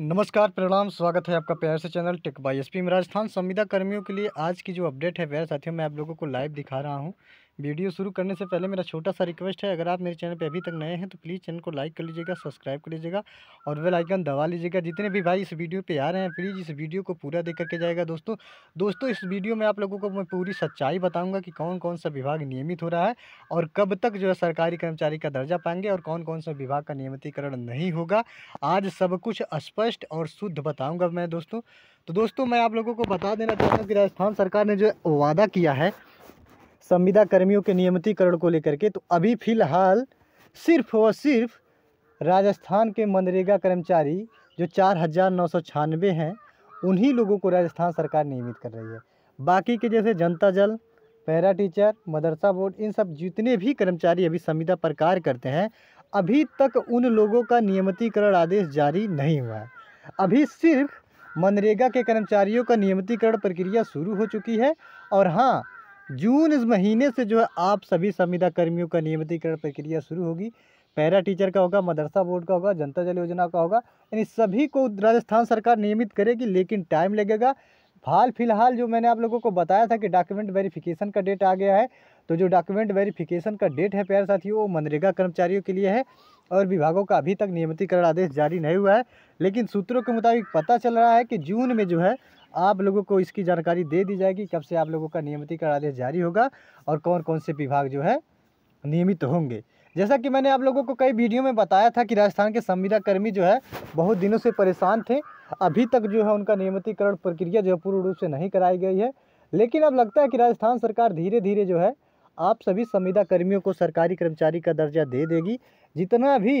नमस्कार प्रणाम स्वागत है आपका प्यार से channel tech by S P Rajasthan संविदा कर्मियों के लिए आज की जो अपडेट है वह साथियों मैं आप लोगों को लाइव दिखा रहा हूँ वीडियो शुरू करने से पहले मेरा छोटा सा रिक्वेस्ट है अगर आप मेरे चैनल पे अभी तक नए हैं तो प्लीज़ चैनल को लाइक कर लीजिएगा सब्सक्राइब कर लीजिएगा और वेल आइकन दबा लीजिएगा जितने भी भाई इस वीडियो पे आ रहे हैं प्लीज़ इस वीडियो को पूरा देख करके जाएगा दोस्तों दोस्तों इस वीडियो में आप लोगों को मैं पूरी सच्चाई बताऊँगा कि कौन कौन सा विभाग नियमित हो रहा है और कब तक जो है सरकारी कर्मचारी का दर्जा पाएंगे और कौन कौन सा विभाग का नियमितीकरण नहीं होगा आज सब कुछ स्पष्ट और शुद्ध बताऊँगा मैं दोस्तों तो दोस्तों मैं आप लोगों को बता देना चाहता हूँ कि राजस्थान सरकार ने जो वादा किया है संविदा कर्मियों के नियमितीकरण को लेकर के तो अभी फ़िलहाल सिर्फ और सिर्फ राजस्थान के मनरेगा कर्मचारी जो चार हज़ार नौ सौ छियानवे हैं उन्हीं लोगों को राजस्थान सरकार नियमित कर रही है बाकी के जैसे जनता जल पैरा टीचर मदरसा बोर्ड इन सब जितने भी कर्मचारी अभी संविदा पर कार्य करते हैं अभी तक उन लोगों का नियमितीकरण आदेश जारी नहीं हुआ है अभी सिर्फ मनरेगा के कर्मचारियों का नियमितीकरण प्रक्रिया शुरू हो चुकी है और हाँ जून इस महीने से जो है आप सभी संविदा कर्मियों का नियमितीकरण प्रक्रिया शुरू होगी पैरा टीचर का होगा मदरसा बोर्ड का होगा जनता जल योजना का होगा यानी सभी को राजस्थान सरकार नियमित करेगी लेकिन टाइम लगेगा हाल फिलहाल जो मैंने आप लोगों को बताया था कि डॉक्यूमेंट वेरिफिकेशन का डेट आ गया है तो जो डॉक्यूमेंट वेरिफिकेशन का डेट है प्यार साथियों वो मनरेगा कर्मचारियों के लिए है और विभागों का अभी तक नियमितीकरण आदेश जारी नहीं हुआ है लेकिन सूत्रों के मुताबिक पता चल रहा है कि जून में जो है आप लोगों को इसकी जानकारी दे दी जाएगी कब से आप लोगों का नियमितीकरण आदेश जारी होगा और कौन कौन से विभाग जो है नियमित होंगे जैसा कि मैंने आप लोगों को कई वीडियो में बताया था कि राजस्थान के संविदा कर्मी जो है बहुत दिनों से परेशान थे अभी तक जो है उनका नियमितीकरण प्रक्रिया जो है पूर्ण रूप से नहीं कराई गई है लेकिन अब लगता है कि राजस्थान सरकार धीरे धीरे जो है आप सभी संविदा कर्मियों को सरकारी कर्मचारी का दर्जा दे देगी जितना भी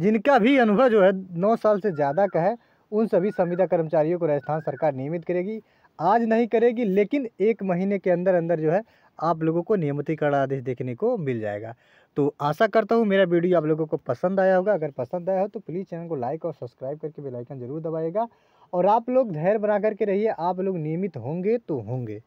जिनका भी अनुभव जो है नौ साल से ज़्यादा का है उन सभी संविदा कर्मचारियों को राजस्थान सरकार नियमित करेगी आज नहीं करेगी लेकिन एक महीने के अंदर अंदर जो है आप लोगों को नियमितीकरण आदेश देखने को मिल जाएगा तो आशा करता हूँ मेरा वीडियो आप लोगों को पसंद आया होगा अगर पसंद आया हो तो प्लीज़ चैनल को लाइक और सब्सक्राइब करके बेलाइकन ज़रूर दबाएगा और आप लोग धैर्य बना करके रहिए आप लोग नियमित होंगे तो होंगे